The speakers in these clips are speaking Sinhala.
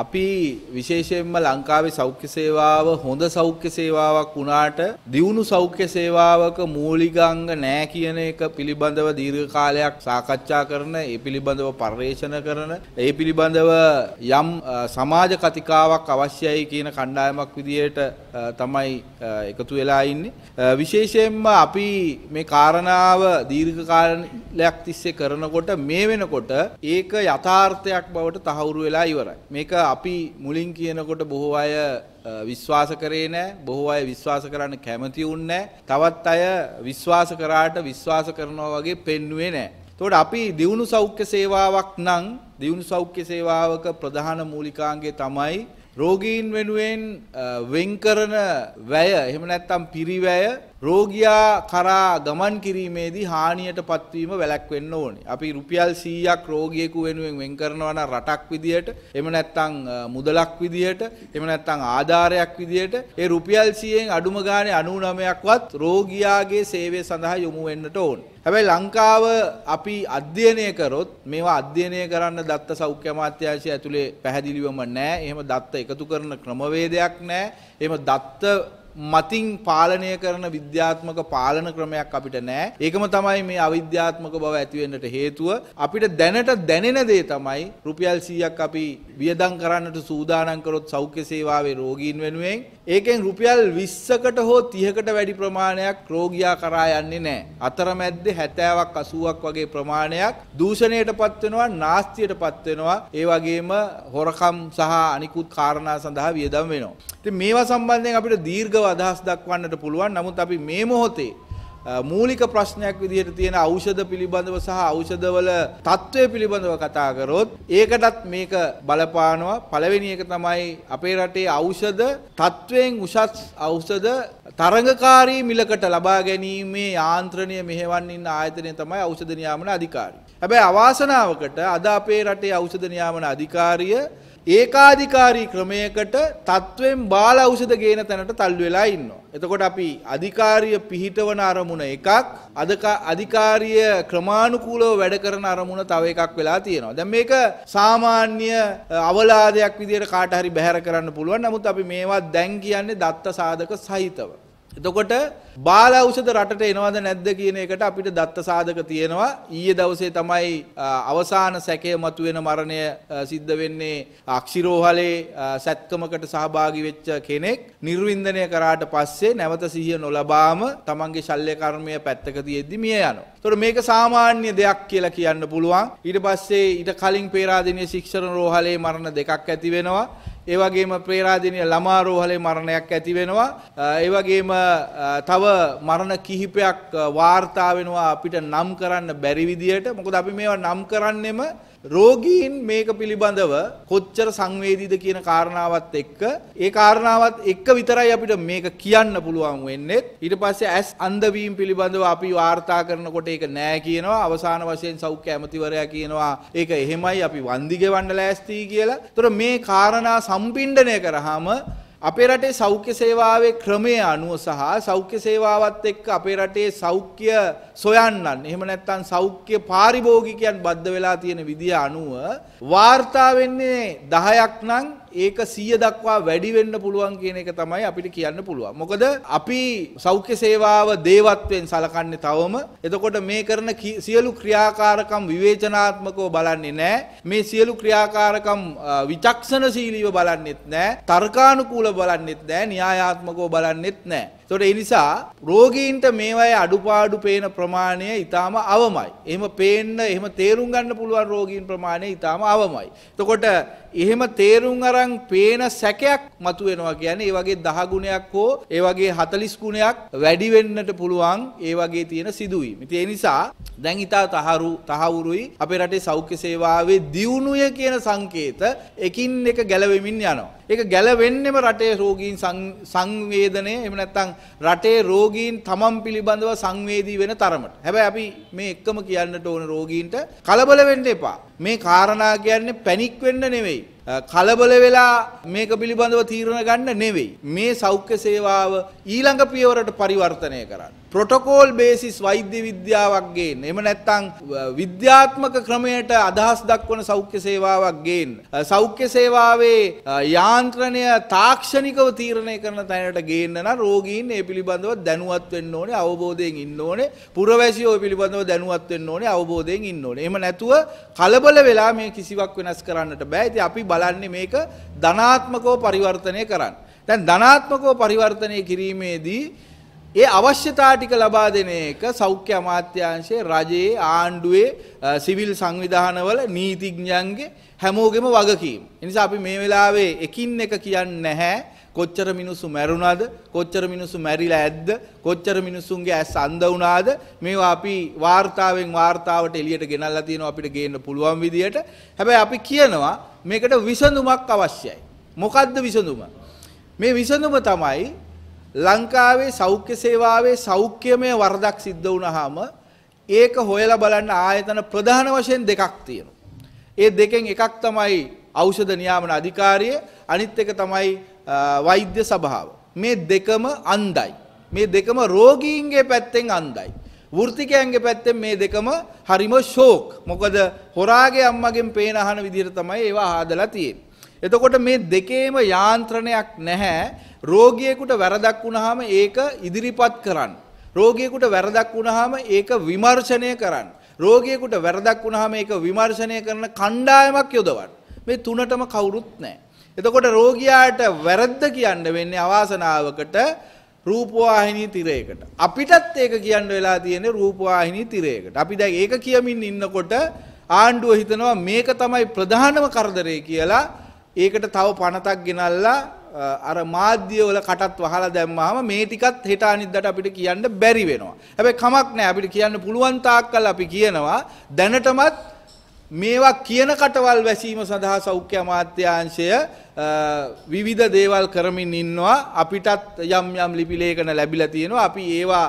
අපි විශේෂයෙන්ම ලංකාවේ සෞඛ්‍ය සේවාව හොඳ සෞඛ්‍ය සේවාවක් වුණාට දියුණු සෞඛ්‍ය සේවාවක මූලිකාංග නැහැ කියන එක පිළිබඳව දීර්ඝ කාලයක් සාකච්ඡා කරන, ඒ පිළිබඳව පර්යේෂණ කරන, ඒ පිළිබඳව යම් සමාජ කතිකාවක් අවශ්‍යයි කියන කණ්ඩායමක් විදියට තමයි එකතු වෙලා ඉන්නේ. විශේෂයෙන්ම අපි මේ කාරණාව දීර්ඝ කාලයක් තිස්සේ කරනකොට මේ වෙනකොට ඒක යථාර්ථයක් බවට තහවුරු වෙලා ඉවරයි. මේක අපි මුලින් කියනකොට බොහෝ අය විශ්වාස කරේ නෑ බොහෝ අය විශ්වාස කරන්න කැමති වුන්නේ තවත් අය විශ්වාස කරාට විශ්වාස කරනවා වගේ පෙන්නුවේ නෑ තොට අපි දියුණු සෞඛ්‍ය සේවාවක් නම් දියුණු සෞඛ්‍ය සේවාවක ප්‍රධාන මූලිකාන්ගේ තමයි රෝගීන් වෙනුවෙන් වෙන්කරන වැය එහෙම නැත්තම් පිරිවැය රෝගියා කරා ගමන් කිරීමේදී හානියට පත්වීම වැළැක්වෙන්න ඕනේ. අපි රුපියල් 100ක් රෝගියෙකු වෙනුවෙන් වෙන් කරනවා නම් රටක් විදියට, එහෙම නැත්නම් මුදලක් විදියට, එහෙම නැත්නම් ආධාරයක් විදියට ඒ රුපියල් 100න් අඩුම ගානේ 99ක්වත් රෝගියාගේ සේවය සඳහා යොමු වෙන්නට ඕනේ. හැබැයි ලංකාව අපි අධ්‍යයනය කරොත් මේවා අධ්‍යයනය කරන්න දත්ත සෞඛ්‍ය අමාත්‍යාංශය ඇතුලේ පැහැදිලිවම නැහැ. එහෙම දත්ත එකතු කරන ක්‍රමවේදයක් නැහැ. එහෙම දත්ත මතින් පාලනය කරන විද්‍යාත්මක පාලන ක්‍රමයක් අපිට නෑ ඒකම තමයි මේ අවිද්‍යාත්මක බව ඇතිවෙන්නට හේතුව අපිට දැනට දැනෙන දේ තමයි රුපියල් 100ක් අපි වියදම් කරන්නට සූදානම් කරොත් සෞඛ්‍ය සේවාවේ රෝගීන් වෙනුවෙන් ඒකෙන් රුපියල් 20කට හෝ 30කට වැඩි ප්‍රමාණයක් රෝගියා කරා යන්නේ නෑ අතරමැද්දේ 70ක් 80ක් වගේ ප්‍රමාණයක් දූෂණයටපත් වෙනවා නාස්තියටපත් වෙනවා ඒ වගේම හොරකම් සහ අනිකුත් කාරණා සඳහා වියදම් වෙනවා ඉතින් මේවා සම්බන්ධයෙන් අපිට දීර්ඝ විරුද්ධව අදහස් දක්වන්නට පුළුවන් නමුත් අපි මේ මොහොතේ මූලික ප්‍රශ්නයක් විදිහට තියෙන ඖෂධ පිළිබඳව සහ ඖෂධවල තත්ත්වය පිළිබඳව කතා කරොත් ඒකටත් මේක බලපානවා පළවෙනි එක තමයි අපේ රටේ ඖෂධ තත්ත්වයෙන් උසස් ඖෂධ තරඟකාරී මිලකට ලබා ගැනීමේ යාන්ත්‍රණය මෙහෙවන් ඉන්න ආයතනය තමයි ඖෂධ නියාමන අධිකාරිය. හැබැයි අවාසනාවකට අද අපේ රටේ ඖෂධ නියාමන අධිකාරිය ඒකාධිකාරී ක්‍රමයකට තත්ත්වෙන් බාල ඖෂධ ගේන තැනට තල්ලු වෙලා ඉන්නවා. එතකොට අපි අධිකාරිය පිහිටවන අරමුණ එකක්, අදක අධිකාරිය ක්‍රමානුකූලව වැඩ කරන අරමුණ තව එකක් වෙලා තියෙනවා. දැන් මේක සාමාන්‍ය අවලාදයක් විදිහට කාට හරි බැහැර කරන්න පුළුවන්. නමුත් අපි මේවා දැන් කියන්නේ දත්ත සාධක සහිතව. එතකොට බාලෞෂධ රටට එනවද නැද්ද කියන එකට අපිට දත්ත සාධක තියෙනවා ඊයේ දවසේ තමයි අවසාන සැකය මතුවෙන මරණය සිද්ධ වෙන්නේ අක්ෂිරෝහලේ සැත්කමකට සහභාගී වෙච්ච කෙනෙක් නිර්වින්දනය කරාට පස්සේ නැවත සිහිය නොලබාම තමන්ගේ ශල්‍ය කර්මය පැත්තක තියෙද්දි මිය යනවා. ඒතකොට මේක සාමාන්‍ය දෙයක් කියලා කියන්න පුළුවන්. ඊට පස්සේ ඊට කලින් පේරාදෙණිය ශික්ෂණ රෝහලේ මරණ දෙකක් ඇති වෙනවා. ඒවගේම ප්‍රේරාධනය ළමාරෝහලේ මරණයක් ඇති වෙනවා. ඒවගේම තව මරණ කිහිපයක් වාර්තා වෙනවා අපිට නම් කරන්න බැරිවිදියට මොකද අපි මේවා නම් කරන්නෙම රෝගීන් මේක පිළිබඳව කොච්චර සංවේදීද කියන කාරණාවත් එක්ක ඒ කාරණාවත් එක්ක විතරයි අපිට මේක කියන්න පුළුවන් වෙන්නේ. ඊට පස්සේ ඇස් අන්ධවීම පිළිබඳව අපි වාර්තා කරනකොට ඒක නෑ කියනවා. අවසාන වශයෙන් සෞඛ්‍ය ඇමතිවරයා කියනවා ඒක එහෙමයි අපි වන්දි ගෙවන්න ලෑස්තියි කියලා. ඒතර මේ කාරණා සම්පින්ඩණය කරාම අපේ රටේ සෞඛ්‍ය සේවාවේ ක්‍රමය අනුව සහ සෞඛ්‍ය සේවාවත් එක්ක අපේ රටේ සෞඛ්‍ය සොයන්නන් එහෙම නැත්නම් සෞඛ්‍ය පාරිභෝගිකයන් බද්ධ වෙලා තියෙන විදිය අනුව වාර්තා වෙන්නේ 10ක් නම් ඒක සිය දක්වා වැඩි වෙන්න පුළුවන් කියන එක තමයි අපිට කියන්න පුළුවන්. මොකද අපි සෞඛ්‍ය සේවාව දේවත්වයෙන් සලකන්නේ තවම. එතකොට මේ කරන සියලු ක්‍රියාකාරකම් විවේචනාත්මකව බලන්නේ නැහැ. මේ සියලු ක්‍රියාකාරකම් විචක්ෂණශීලීව බලන්නෙත් නැහැ. තර්කානුකූලව බලන්නෙත් නැහැ. න්‍යායාත්මකව බලන්නෙත් නැහැ. එතකොට ඒ නිසා රෝගීන්ට මේවායේ අඩුපාඩු පේන ප්‍රමාණය ඊටාම අවමයි. එහෙම පේන්න එහෙම තේරුම් ගන්න පුළුවන් රෝගීන් ප්‍රමාණය ඊටාම අවමයි. එතකොට එහෙම තේරුම් අරන් තරම් පේන සැකයක් මතුවෙනවා කියන්නේ ඒ වගේ 10 ගුණයක් හෝ ඒ වගේ 40 ගුණයක් වැඩි වෙන්නට පුළුවන් ඒ වගේ තියෙන සිදුවීම්. ඉතින් ඒ නිසා දැන් ඊටා තහවුරු තහවුරුයි අපේ රටේ සෞඛ්‍ය සේවාවේ දියුණුව කියන සංකේත එකින් එක ගැලවෙමින් යනවා. ඒක ගැලවෙන්නෙම රටේ රෝගීන් සංවේදනය එහෙම නැත්නම් රටේ රෝගීන් තමන් පිළිබඳව සංවේදී වෙන තරමට. හැබැයි අපි මේ එක්කම කියන්නට ඕන රෝගීන්ට කලබල වෙන්න එපා. මේ කාරණා කියන්නේ පැනික් වෙන්න නෙවෙයි. කලබල වෙලා මේක පිළිබඳව තීරණ ගන්න නෙවෙයි. මේ සෞඛ්‍ය සේවාව ඊළඟ පියවරට පරිවර්තනය කරන්න. ප්‍රොටොකෝල් බේසිස් වෛද්‍ය විද්‍යාවක් ගේන්න. එහෙම නැත්නම් විද්‍යාත්මක ක්‍රමයට අදහස් දක්වන සෞඛ්‍ය සේවාවක් ගේන්න. සෞඛ්‍ය සේවාවේ යාන් යාන්ත්‍රණය තාක්ෂණිකව තීරණය කරන තැනට ගේන්න නම් රෝගීන් ඒ පිළිබඳව දැනුවත් වෙන්න ඕනේ අවබෝධයෙන් ඉන්න ඕනේ පුරවැසියෝ ඒ පිළිබඳව දැනුවත් වෙන්න ඕනේ අවබෝධයෙන් ඉන්න ඕනේ. එහෙම නැතුව කලබල වෙලා මේ කිසිවක් වෙනස් කරන්නට බෑ. ඉතින් අපි බලන්නේ මේක ධනාත්මකව පරිවර්තනය කරන්න. දැන් ධනාත්මකව පරිවර්තනය කිරීමේදී ඒ අවශ්‍යතා ටික ලබා දෙන එක සෞඛ්‍ය අමාත්‍යාංශයේ රජයේ ආණ්ඩුවේ සිවිල් සංවිධානවල නීතිඥයන්ගේ හැමෝගෙම වගකීම. ඒ නිසා අපි මේ වෙලාවේ එකින් එක කියන්නේ නැහැ කොච්චර මිනිස්සු මැරුණාද කොච්චර මිනිස්සු මැරිලා ඇද්ද කොච්චර මිනිස්සුන්ගේ ඇස් අන්ධ වුණාද මේවා අපි වාර්තාවෙන් වාර්තාවට එළියට ගෙනල්ලා තියෙනවා අපිට ගේන්න පුළුවන් විදියට හැබැයි අපි කියනවා මේකට විසඳුමක් අවශ්‍යයි මොකද්ද විසඳුම මේ විසඳුම තමයි ලංකාවේ සෞඛ්‍ය සේවාවේ සෞඛ්‍යමය වරදක් සිද්ධ වුණාම ඒක හොයලා බලන්න ආයතන ප්‍රධාන වශයෙන් දෙකක් තියෙනවා. ඒ දෙකෙන් එකක් තමයි ඖෂධ නියාමන අධිකාරිය, අනිත් එක තමයි වෛද්‍ය සභාව. මේ දෙකම අන්දයි. මේ දෙකම රෝගීන්ගේ පැත්තෙන් අන්දයි. වෘත්තිකයන්ගේ පැත්තෙන් මේ දෙකම හරිම ෂෝක්. මොකද හොරාගේ අම්මගෙන් පේන අහන විදිහට තමයි ඒවා ආදලා තියෙන්නේ. එතකොට මේ දෙකේම යාන්ත්‍රණයක් නැහැ රෝගියෙකුට වැරදක් වුණාම ඒක ඉදිරිපත් කරන්න. රෝගියෙකුට වැරදක් වුණාම ඒක විමර්ශනය කරන්න. රෝගියෙකුට වැරදක් වුණාම ඒක විමර්ශනය කරන කණ්ඩායමක් යොදවන්න. මේ තුනටම කවුරුත් නැහැ. එතකොට රෝගියාට වැරද්ද කියන්න වෙන්නේ අවාසනාවකට රූපවාහිනී තිරයකට. අපිටත් ඒක කියන්න වෙලා තියෙන්නේ රූපවාහිනී තිරයකට. අපි දැන් ඒක කියමින් ඉන්නකොට ආණ්ඩුව හිතනවා මේක තමයි ප්‍රධානම කරදරේ කියලා ඒකට තව පනතක් ගෙනල්ලා අර මාධ්‍යවල කටත් වහලා දැම්මහම මේ ටිකත් හෙට අනිද්දාට අපිට කියන්න බැරි වෙනවා. හැබැයි කමක් නැහැ අපිට කියන්න පුළුවන් තාක්කල් අපි කියනවා දැනටමත් මේවා කියන කටවල් වැසීම සඳහා සෞඛ්‍ය අමාත්‍යාංශය විවිධ දේවල් කරමින් ඉන්නවා අපිටත් යම් යම් ලිපි ලේඛන ලැබිලා තියෙනවා අපි ඒවා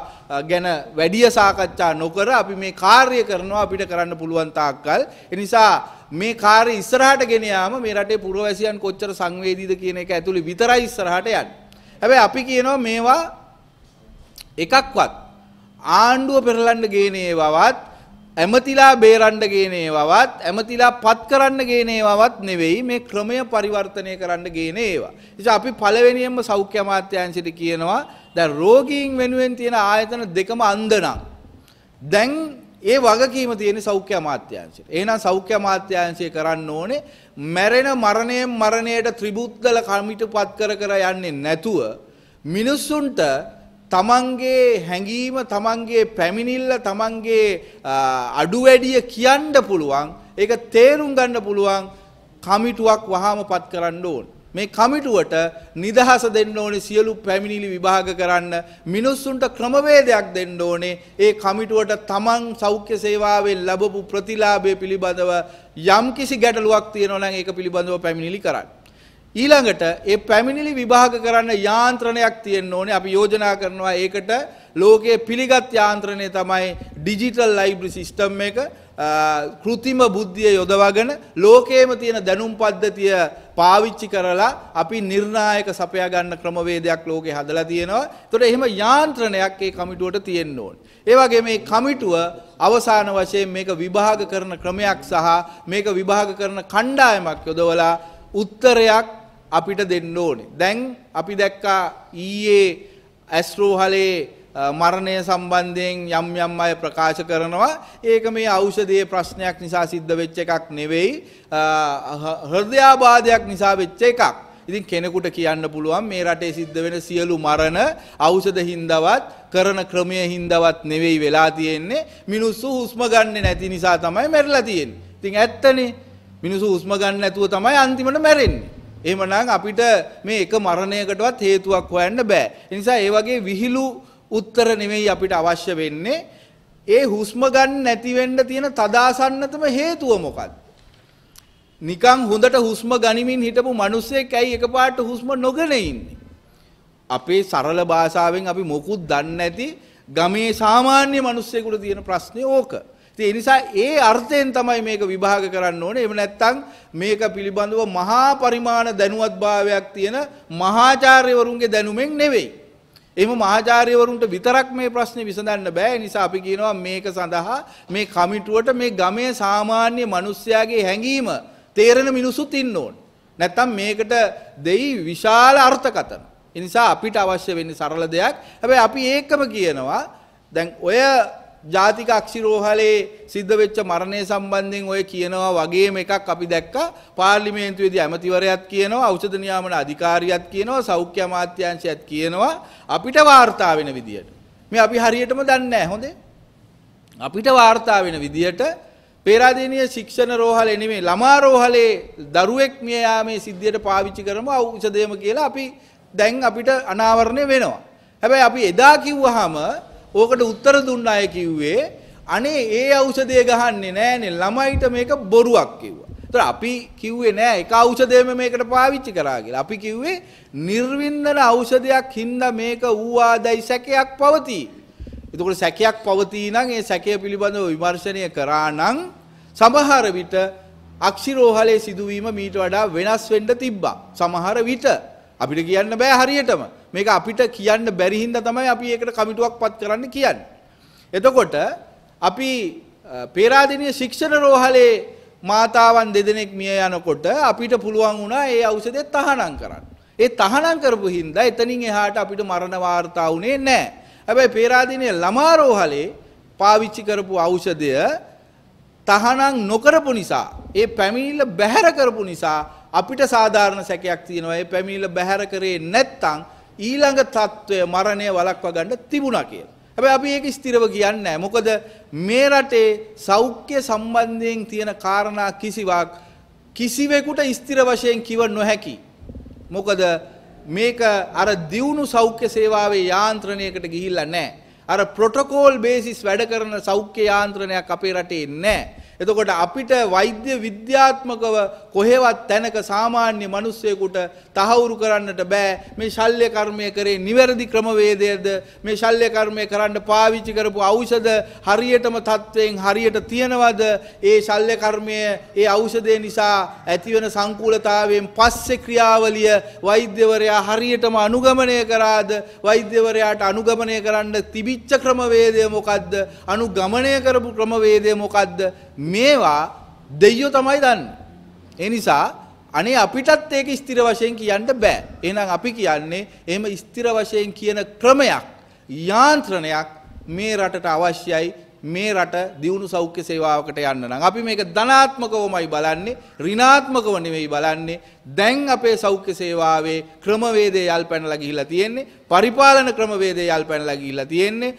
ගැන වැඩි සාකච්ඡා නොකර අපි මේ කාර්ය කරනවා අපිට කරන්න පුළුවන් තාක්කල් ඒ නිසා මේ කාර්ය ඉස්සරහට ගෙන යාම මේ රටේ පුරවැසියන් කොච්චර සංවේදීද කියන එක ඇතුළේ විතරයි ඉස්සරහට යන්නේ. හැබැයි අපි කියනවා මේවා එකක්වත් ආණ්ඩුව පෙරලන්න ගේන ඒවවත් ඇමතිලා බේරන්න ගේන ඒවවත් ඇමතිලා පත් කරන්න ගේන ඒවවත් නෙවෙයි මේ ක්‍රමය පරිවර්තනය කරන්න ගේන ඒවා. ඉතින් අපි පළවෙනියෙන්ම සෞඛ්‍ය අමාත්‍යාංශයට කියනවා දැන් රෝගීන් වෙනුවෙන් තියෙන ආයතන දෙකම අන්ධනම්. දැන් ඒ වගකීම තියෙන සෞඛ්‍ය අමාත්‍යාංශයට. එහෙනම් සෞඛ්‍ය අමාත්‍යාංශය කරන්න ඕනේ මැරෙන මරණයෙන් මරණයට ත්‍රිබුද්දල කමිටුපත් කර කර යන්නේ නැතුව මිනිස්සුන්ට තමන්ගේ හැඟීම තමන්ගේ පැමිණිල්ල තමන්ගේ අඩු වැඩිය කියන්න පුළුවන් ඒක තේරුම් ගන්න පුළුවන් කමිටුවක් වහාම පත් කරන්න ඕනේ. මේ කමිටුවට නිදහස දෙන්න ඕනේ සියලු පැමිණිලි විභාග කරන්න මිනිස්සුන්ට ක්‍රමවේදයක් දෙන්න ඕනේ ඒ කමිටුවට තමන් සෞඛ්‍ය සේවාවෙන් ලැබපු ප්‍රතිලාභය පිළිබඳව යම්කිසි ගැටලුවක් තියෙනවා නම් ඒක පිළිබඳව පැමිණිලි කරන්න. ඊළඟට ඒ පැමිණිලි විභාග කරන්න යාන්ත්‍රණයක් තියෙන්න ඕනේ අපි යෝජනා කරනවා ඒකට ලෝකයේ පිළිගත් යාන්ත්‍රණය තමයි ඩිජිටල් ලයිබ්‍රරි සිස්ටම් එක කෘතිම බුද්ධිය යොදවගෙන ලෝකයේම තියෙන දැනුම් පද්ධතිය පාවිච්චි කරලා අපි නිර්ණායක සපයා ගන්න ක්‍රමවේදයක් ලෝකේ හදලා තියෙනවා. ඒතකොට එහෙම යාන්ත්‍රණයක් ඒ කමිටුවට තියෙන්න ඕන. ඒ වගේම මේ කමිටුව අවසාන වශයෙන් මේක විභාග කරන ක්‍රමයක් සහ මේක විභාග කරන කණ්ඩායමක් යොදවලා උත්තරයක් අපිට දෙන්න ඕනේ. දැන් අපි දැක්කා ඊයේ ඇස්ට්‍රෝහලේ මරණය සම්බන්ධයෙන් යම් යම් අය ප්‍රකාශ කරනවා ඒක මේ ඖෂධයේ ප්‍රශ්නයක් නිසා සිද්ධ වෙච්ච එකක් නෙවෙයි හෘදයාබාධයක් නිසා වෙච්ච එකක්. ඉතින් කෙනෙකුට කියන්න පුළුවන් මේ රටේ සිද්ධ වෙන සියලු මරණ ඖෂධ හින්දවත් කරන ක්‍රමය හින්දවත් නෙවෙයි වෙලා තියෙන්නේ මිනිස්සු හුස්ම ගන්නෙ නැති නිසා තමයි මැරිලා තියෙන්නේ. ඉතින් ඇත්තනේ මිනිස්සු හුස්ම ගන්න නැතුව තමයි අන්තිමට මැරෙන්නේ. එහෙමනම් අපිට මේ එක මරණයකටවත් හේතුවක් හොයන්න බෑ. ඒ නිසා ඒ වගේ විහිළු උත්තර නෙමෙයි අපිට අවශ්‍ය වෙන්නේ ඒ හුස්ම ගන්න නැති වෙන්න තියෙන තදාසන්නතම හේතුව මොකක්ද? නිකන් හොඳට හුස්ම ගනිමින් හිටපු මිනිස්සෙක් ඇයි එකපාරට හුස්ම නොගෙන ඉන්නේ? අපේ සරල භාෂාවෙන් අපි මොකුත් දන්නේ නැති ගමේ සාමාන්‍ය මිනිස්සෙකුට තියෙන ප්‍රශ්නේ ඕක. ඉතින් ඒ නිසා ඒ අර්ථයෙන් තමයි මේක විභාග කරන්න ඕනේ. එහෙම නැත්නම් මේක පිළිබඳව මහා පරිමාණ දැනුවත්භාවයක් තියෙන මහාචාර්යවරුන්ගේ දැනුමෙන් නෙවෙයි. එම මහාචාර්යවරුන්ට විතරක් මේ ප්‍රශ්නේ විසඳන්න බෑ නිසා අපි කියනවා මේක සඳහා මේ කමිටුවට මේ ගමේ සාමාන්‍ය මිනිස්යාගේ හැඟීම තේරෙන මිනිසුත් ඉන්න ඕන. නැත්තම් මේකට දෙයි විශාල අර්ථකතන. ඒ නිසා අපිට අවශ්‍ය වෙන්නේ සරල දෙයක්. හැබැයි අපි ඒකම කියනවා දැන් ඔය ජාතික අක්ෂිරෝහලේ සිද්ධ වෙච්ච මරණය සම්බන්ධයෙන් ඔය කියනවා වගේම එකක් අපි දැක්කා පාර්ලිමේන්තුවේදී ඇමතිවරයත් කියනවා ඖෂධ නියාමන අධිකාරියත් කියනවා සෞඛ්‍ය අමාත්‍යාංශයත් කියනවා අපිට වාර්තා වෙන විදියට මේ අපි හරියටම දන්නේ නැහැ හොඳේ අපිට වාර්තා වෙන විදියට පේරාදෙණිය ශික්ෂණ රෝහලේ නෙමෙයි ළමා රෝහලේ දරුවෙක් මිය යාමේ සිද්ධියට පාවිච්චි කරම ඖෂධයම කියලා අපි දැන් අපිට අනාවරණය වෙනවා හැබැයි අපි එදා කිව්වහම ඕකට උත්තර දුන්න අය කිව්වේ අනේ ඒ ඖෂධය ගහන්නේ නෑනේ ළමයිට මේක බොරුවක් කිව්වා. ඒතර අපි කිව්වේ නෑ එක ඖෂධයම මේකට පාවිච්චි කරා කියලා. අපි කිව්වේ නිර්වින්දන ඖෂධයක් හින්දා මේක ඌආදයි සැකයක් පවතී. එතකොට සැකයක් පවතී නම් ඒ සැකය පිළිබඳව විමර්ශනය කරා නම් සමහර විට අක්ෂිරෝහලේ සිදුවීම මීට වඩා වෙනස් වෙන්න තිබ්බා. සමහර විට අපිට කියන්න බෑ හරියටම. මේක අපිට කියන්න බැරි හින්දා තමයි අපි ඒකට කමිටුවක් පත් කරන්න කියන්නේ. එතකොට අපි පේරාදෙණිය ශික්ෂණ රෝහලේ මාතාවන් දෙදෙනෙක් මිය යනකොට අපිට පුළුවන් වුණා ඒ ඖෂධය තහනම් කරන්න. ඒ තහනම් කරපු හින්දා එතනින් එහාට අපිට මරණ වාර්තා වුණේ නැහැ. හැබැයි පේරාදෙණිය ළමා රෝහලේ පාවිච්චි කරපු ඖෂධය තහනම් නොකරපු නිසා ඒ පැමිණිල්ල බැහැර කරපු නිසා අපිට සාධාරණ සැකයක් තියෙනවා ඒ පැමිණිල්ල බැහැර කරේ නැත්නම් ඊළඟ තත්ත්වය මරණය වලක්වා ගන්න තිබුණා කියලා. හැබැයි අපි ඒක ස්ථිරව කියන්නේ නැහැ. මොකද මේ රටේ සෞඛ්‍ය සම්බන්ධයෙන් තියෙන කාරණා කිසිවක් කිසිවෙකුට ස්ථිර වශයෙන් කිව නොහැකි. මොකද මේක අර දියුණු සෞඛ්‍ය සේවාවේ යාන්ත්‍රණයකට ගිහිල්ලා නැහැ. අර ප්‍රොටෝකෝල් බේසිස් වැඩ කරන සෞඛ්‍ය යාන්ත්‍රණයක් අපේ රටේ නැහැ. එතකොට අපිට වෛද්‍ය විද්‍යාත්මකව කොහෙවත් තැනක සාමාන්‍ය මිනිස්සෙකුට තහවුරු කරන්නට බෑ මේ ශල්්‍ය කර්මය කරේ නිවැරදි ක්‍රමවේදයද මේ ශල්්‍ය කර්මය කරන්න පාවිච්චි කරපු ඖෂධ හරියටම තත්වයෙන් හරියට තියෙනවද ඒ ශල්්‍ය කර්මය ඒ ඖෂධය නිසා ඇතිවන සංකූලතාවයෙන් පස්සේ ක්‍රියාවලිය වෛද්‍යවරයා හරියටම අනුගමනය කරාද වෛද්‍යවරයාට අනුගමනය කරන්න තිබිච්ච ක්‍රමවේදය මොකද්ද අනුගමනය කරපු ක්‍රමවේදය මොකද්ද මේවා දෙයියෝ තමයි දන්න. ඒ නිසා අනේ අපිටත් ඒක ස්ථිර වශයෙන් කියන්න බෑ. එහෙනම් අපි කියන්නේ එහෙම ස්ථිර වශයෙන් කියන ක්‍රමයක් යාන්ත්‍රණයක් මේ රටට අවශ්‍යයි මේ රට දියුණු සෞඛ්‍ය සේවාවකට යන්න නම් අපි මේක ධනාත්මකවමයි බලන්නේ ඍණාත්මකව නෙවෙයි බලන්නේ දැන් අපේ සෞඛ්‍ය සේවාවේ ක්‍රමවේදය යල් පැනලා ගිහිල්ලා තියෙන්නේ පරිපාලන ක්‍රමවේදය යල් පැනලා ගිහිල්ලා තියෙන්නේ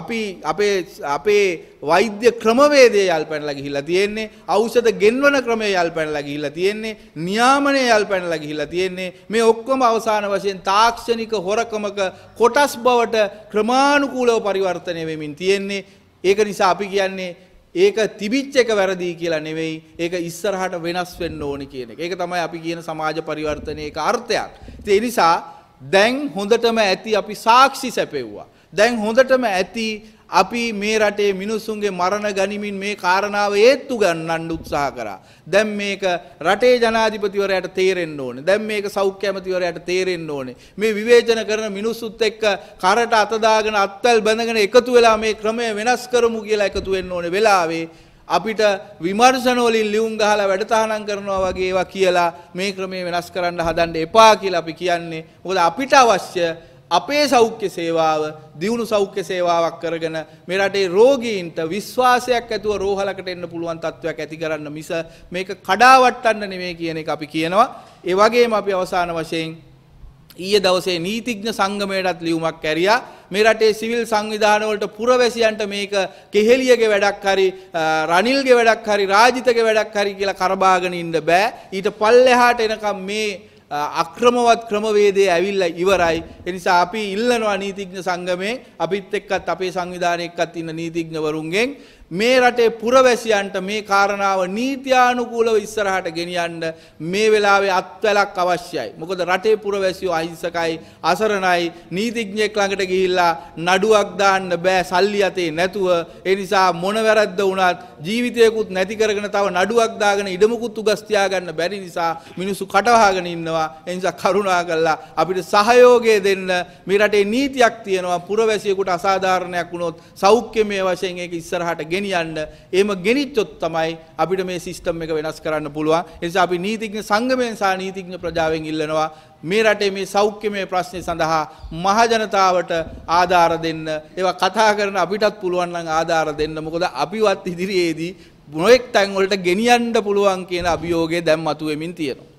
අපි අපේ අපේ වෛද්‍ය ක්‍රමවේදය යල් පැනලා ගිහිල්ලා තියෙන්නේ ඖෂධ ගෙන්වන ක්‍රමය යල් පැනලා ගිහිල්ලා තියෙන්නේ නියාමනය යල් පැනලා ගිහිල්ලා තියෙන්නේ මේ ඔක්කොම අවසාන වශයෙන් තාක්ෂණික හොරකමක කොටස් බවට ක්‍රමානුකූලව පරිවර්තනය වෙමින් තියෙන්නේ ඒක නිසා අපි කියන්නේ ඒක තිබිච් එක වැරදිී කියලා නෙවෙයි ඒක ඉස්සරහට වෙනස් වෙන්න ඕනි කියන එක. ඒක තමයි අපි කියන සමාජ පරිවර්තනයේ අර්ථයක්. ඒ නිසා දැන් හොඳටම ඇති අපි සාක්ෂි සැපෙව්වා. දැන් හොඳටම ඇති අපි මේ රටේ මිනිස්සුන්ගේ මරණ ගනිමින් මේ කාරණාව ඒත්තු ගන්නන්න උත්සාහ කරා. දැන් මේක රටේ ජනාධිපතිවරයට තේරෙන්න ඕනේ. දැන් මේක සෞඛ්‍ය ඇමතිවරයට තේරෙන්න ඕනේ. මේ විවේචන කරන මිනිස්සුත් එක්ක කරට අත දාගෙන අත්වල් බැඳගෙන එකතු වෙලා මේ ක්‍රමය වෙනස් කරමු කියලා එකතු වෙන්න ඕනේ වෙලාවේ අපිට විමර්ශනවලින් ලියුම් ගහලා වැඩතහනම් කරනවා වගේ ඒවා කියලා මේ ක්‍රමය වෙනස් කරන්න හදන්න එපා කියලා අපි කියන්නේ. මොකද අපිට අවශ්‍ය අපේ සෞඛ්‍ය සේවාව දියුණු සෞඛ්‍ය සේවාවක් කරගෙන මේ රටේ රෝගීන්ට විශ්වාසයක් ඇතුව රෝහලකට එන්න පුළුවන් තත්ත්වයක් ඇති කරන්න මිස මේක කඩාවට්ටන්න නෙමෙයි කියන එක අපි කියනවා. ඒ වගේම අපි අවසාන වශයෙන් ඊයේ දවසේ නීතිඥ සංගමයටත් ලියුමක් ඇරියා. මේ රටේ සිවිල් සංවිධාන වලට පුරවැසියන්ට මේක කෙහෙලියගේ වැඩක් හරි රනිල්ගේ වැඩක් හරි රාජිතගේ වැඩක් හරි කියලා කරබාගෙන ඉන්න බෑ. ඊට පල්ලෙහාට එනකම් මේ අක්‍රමවත් ක්‍රමවේදය ඇවිල්ල ඉවරයි. එනිසා අපි ඉල්ලනවා නීතිඥ සංගමේ අපිත් එක්කත් අපේ සංවිධානයකත් ඉන්න නීතිඥවරුන්ගෙන් මේ රටේ පුරවැසියන්ට මේ කාරණාව නීතියානුකූලව ඉස්සරහට ගෙනියන්න මේ වෙලාවේ අත්වැලක් අවශ්‍යයි. මොකද රටේ පුරවැසියෝ අහිංසකයි අසරණයි නීතිඥයෙක් ළඟට ගිහිල්ලා නඩුවක් දාන්න බෑ සල්ලි අතේ නැතුව ඒ නිසා මොන වැරද්ද වුණත් ජීවිතයකුත් නැති කරගෙන තව නඩුවක් දාගෙන ඉඩමුකුත් උගස් තියාගන්න බැරි නිසා මිනිස්සු කටවහගෙන ඉන්නවා. ඒ නිසා කරුණා කරලා අපිට සහයෝගය දෙන්න මේ රටේ නීතියක් තියෙනවා පුරවැසියෙකුට අසාධාරණයක් වුණොත් සෞඛ්‍යමය වශයෙන් ඒක ඉස්සරහට ගෙන ගෙනියන්න ඒම ගෙනිච්චොත් තමයි අපිට මේ සිිස්ටම් එක වෙනස් කරන්න පුළුවන් එනිසා අපි නීතිඥ සංගමයෙන් සහ නීතිඥ ප්‍රජාවෙන් ඉල්ලනවා මේ රටේ මේ සෞඛ්‍යමය ප්‍රශ්නය සඳහා මහජනතාවට ආධාර දෙන්න ඒවා කතා කරන අපිටත් පුළුවන්න්න ආධාර දෙන්න මොකද අපිවත් ඉදිරියේදී බුණොෙක් තැන්වලට ගෙනියන්ඩ පුළුවන් කියන අභියෝගේ දැම් අතුවමින් තියෙනවා